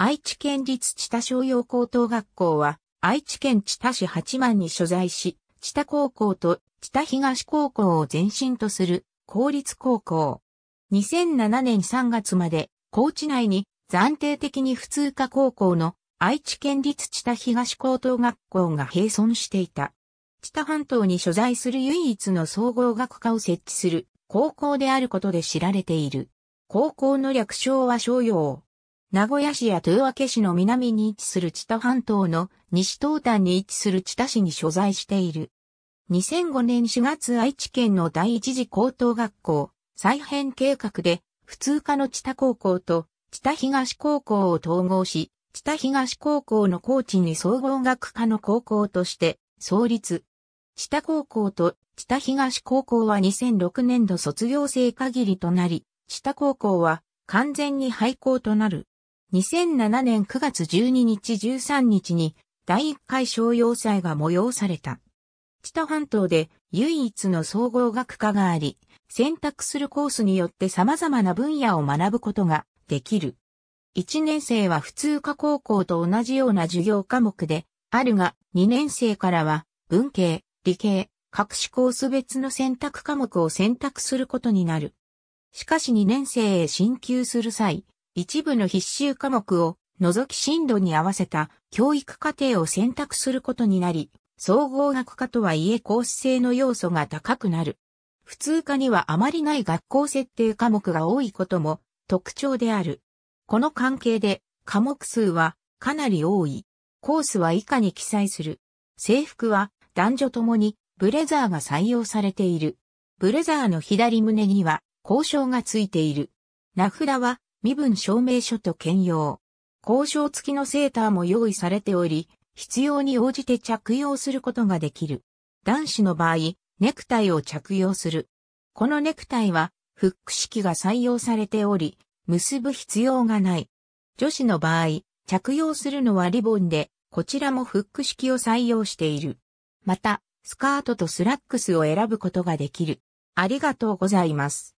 愛知県立千田商用高等学校は、愛知県千田市八幡に所在し、千田高校と千田東高校を前身とする公立高校。2007年3月まで、高知内に暫定的に普通科高校の愛知県立千田東高等学校が併存していた。千田半島に所在する唯一の総合学科を設置する高校であることで知られている。高校の略称は商用。名古屋市や豊明市の南に位置する千田半島の西東端に位置する千田市に所在している。2005年4月愛知県の第一次高等学校再編計画で普通科の千田高校と千田東高校を統合し、千田東高校の高知に総合学科の高校として創立。千田高校と千田東高校は2006年度卒業生限りとなり、千田高校は完全に廃校となる。2007年9月12日13日に第1回商用祭が催された。知多半島で唯一の総合学科があり、選択するコースによって様々な分野を学ぶことができる。1年生は普通科高校と同じような授業科目で、あるが2年生からは文系、理系、各種コース別の選択科目を選択することになる。しかし2年生へ進級する際、一部の必修科目を除き進度に合わせた教育課程を選択することになり、総合学科とはいえコース性の要素が高くなる。普通科にはあまりない学校設定科目が多いことも特徴である。この関係で科目数はかなり多い。コースは以下に記載する。制服は男女ともにブレザーが採用されている。ブレザーの左胸には交渉がついている。名札は身分証明書と兼用。交渉付きのセーターも用意されており、必要に応じて着用することができる。男子の場合、ネクタイを着用する。このネクタイは、フック式が採用されており、結ぶ必要がない。女子の場合、着用するのはリボンで、こちらもフック式を採用している。また、スカートとスラックスを選ぶことができる。ありがとうございます。